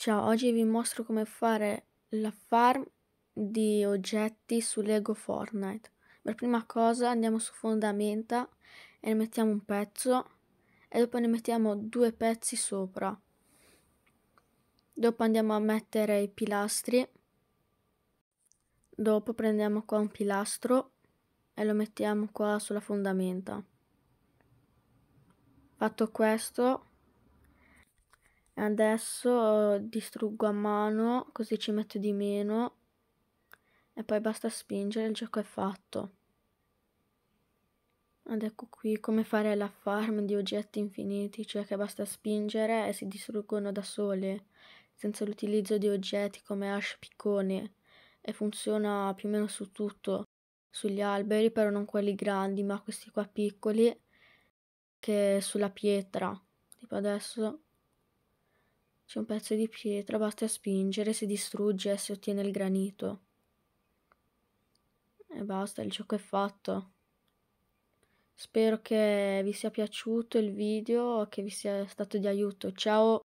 Ciao, oggi vi mostro come fare la farm di oggetti su Lego Fortnite. Per prima cosa andiamo su fondamenta e ne mettiamo un pezzo e dopo ne mettiamo due pezzi sopra. Dopo andiamo a mettere i pilastri. Dopo prendiamo qua un pilastro e lo mettiamo qua sulla fondamenta. Fatto questo adesso distruggo a mano così ci metto di meno e poi basta spingere il gioco è fatto ed ecco qui come fare la farm di oggetti infiniti cioè che basta spingere e si distruggono da sole senza l'utilizzo di oggetti come ash piccone e funziona più o meno su tutto sugli alberi però non quelli grandi ma questi qua piccoli che sulla pietra tipo adesso c'è un pezzo di pietra basta spingere, si distrugge e si ottiene il granito. E basta, il gioco è fatto. Spero che vi sia piaciuto il video, e che vi sia stato di aiuto. Ciao!